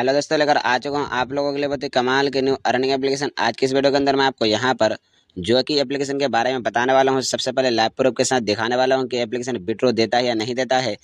hello दोस्तों लेकर आ चुका हूँ आप लोगों के लिए बहुत ही कमाल की न्यू अर्निंग एप्लीकेशन आज की इस वीडियो के अंदर मैं आपको यहाँ पर जो कि एप्लीकेशन के बारे में बताने वाला हूँ सबसे पहले लैप प्रूफ के साथ दिखाने वाला हूँ कि एप्लीकेशन विड्रो देता है या नहीं देता है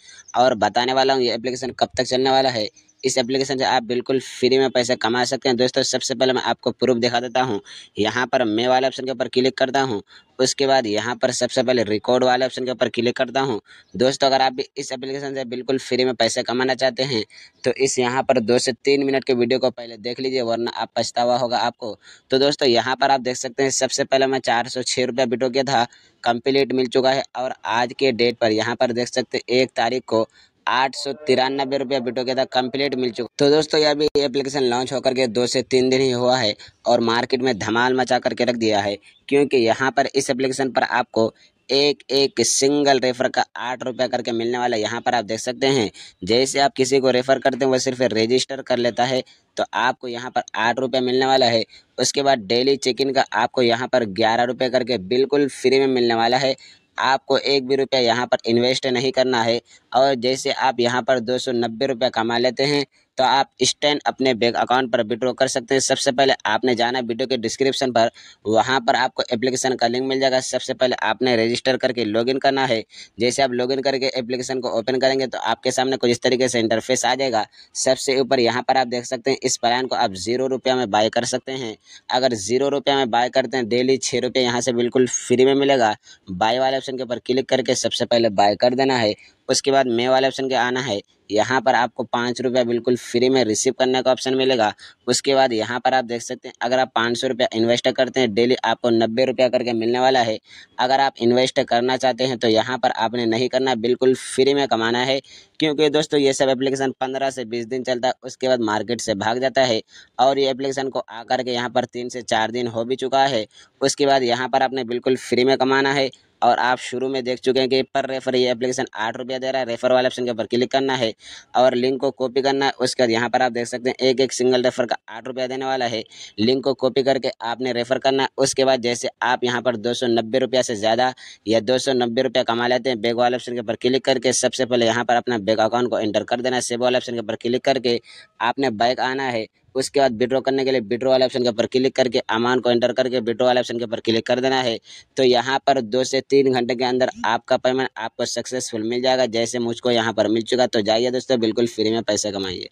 और बताने वाला हूँ ये एप्लीकेशन कब तक चलने वाला है इस एप्लीकेशन से आप बिल्कुल फ्री में पैसे कमा सकते हैं दोस्तों सबसे पहले मैं आपको प्रूफ दिखा देता हूँ यहाँ पर मे वाले ऑप्शन के ऊपर क्लिक करता हूँ उसके बाद यहाँ पर सबसे पहले रिकॉर्ड वाले ऑप्शन के ऊपर क्लिक करता हूँ दोस्तों अगर आप भी इस एप्लीकेशन से बिल्कुल फ्री में पैसे कमाना चाहते हैं तो इस यहाँ पर दो से तीन मिनट के वीडियो को पहले देख लीजिए वरना आप पछतावा होगा आपको तो दोस्तों यहाँ पर आप देख सकते हैं सबसे पहले मैं चार सौ छः रुपये वीडियो किया था कंप्लीट मिल चुका है और आज के डेट पर यहाँ पर देख सकते एक तारीख को आठ सौ तिरानबे रुपया बिटो के था कंप्लीट मिल चुका तो दोस्तों यह भी एप्लीकेशन लॉन्च होकर के दो से तीन दिन ही हुआ है और मार्केट में धमाल मचा करके रख दिया है क्योंकि यहाँ पर इस एप्लीकेशन पर आपको एक एक सिंगल रेफर का आठ रुपया करके मिलने वाला यहाँ पर आप देख सकते हैं जैसे आप किसी को रेफ़र करते हैं वो सिर्फ रजिस्टर कर लेता है तो आपको यहाँ पर आठ रुपये मिलने वाला है उसके बाद डेली चेक इन का आपको यहाँ पर ग्यारह रुपये करके बिल्कुल फ्री में मिलने वाला है आपको एक भी रुपया यहाँ पर इन्वेस्ट नहीं करना है और जैसे आप यहाँ पर दो सौ नब्बे रुपये कमा लेते हैं तो आप स्टैंड अपने बैंक अकाउंट पर विड्रो कर सकते हैं सबसे पहले आपने जाना वीडियो के डिस्क्रिप्शन पर वहाँ पर आपको एप्लीकेशन का लिंक मिल जाएगा सबसे पहले आपने रजिस्टर करके लॉगिन करना है जैसे आप लॉगिन करके एप्लीकेशन को ओपन करेंगे तो आपके सामने कुछ इस तरीके से इंटरफेस आ जाएगा सबसे ऊपर यहाँ पर आप देख सकते हैं इस प्लान को आप जीरो में बाय कर सकते हैं अगर जीरो में बाय करते हैं डेली छः रुपये यहाँ से बिल्कुल फ्री में मिलेगा बाय वाले ऑप्शन के ऊपर क्लिक करके सबसे पहले बाय कर देना है उसके बाद मे वाले ऑप्शन के आना है यहाँ पर आपको पाँच रुपया बिल्कुल फ्री में रिसीव करने का ऑप्शन मिलेगा उसके बाद यहाँ पर आप देख सकते हैं अगर आप पाँच सौ रुपया इन्वेस्ट करते हैं डेली आपको नब्बे रुपया करके मिलने वाला है अगर आप इन्वेस्ट करना चाहते हैं तो यहाँ पर आपने नहीं करना बिल्कुल फ्री में कमाना है क्योंकि दोस्तों ये सब एप्लीकेशन पंद्रह से बीस दिन चलता है उसके बाद मार्केट से भाग जाता है और ये एप्लीकेशन को आकर के यहाँ पर तीन से चार दिन हो भी चुका है उसके बाद यहाँ पर आपने बिल्कुल फ्री में कमाना है और आप शुरू में देख चुके हैं कि पर रेफर ये एप्लीकेशन आठ रुपया दे रहा है रेफर वाले ऑप्शन के ऊपर क्लिक करना है और लिंक को कॉपी करना है उसके बाद यहाँ पर आप देख सकते हैं एक एक सिंगल रेफर का आठ रुपया देने वाला है लिंक को कॉपी करके आपने रेफर करना है उसके बाद जैसे आप यहाँ पर दो रुपया से ज़्यादा या दो रुपया कमा लेते हैं बैग वाले ऑप्शन के ऊपर क्लिक करके सबसे पहले यहाँ पर अपना बैग अकाउंट को एंटर कर देना है सेव वाले ऑप्शन के ऊपर क्लिक करके आपने बैग आना है उसके बाद विड्रॉ करने के लिए विड्रॉ वाले ऑप्शन के ऊपर क्लिक करके अमाउंट को एंटर करके विड्रॉ वाले ऑप्शन के ऊपर क्लिक कर देना है तो यहाँ पर दो से तीन घंटे के अंदर आपका पेमेंट आपको सक्सेसफुल मिल जाएगा जैसे मुझको यहाँ पर मिल चुका तो जाइए दोस्तों बिल्कुल फ्री में पैसे कमाइए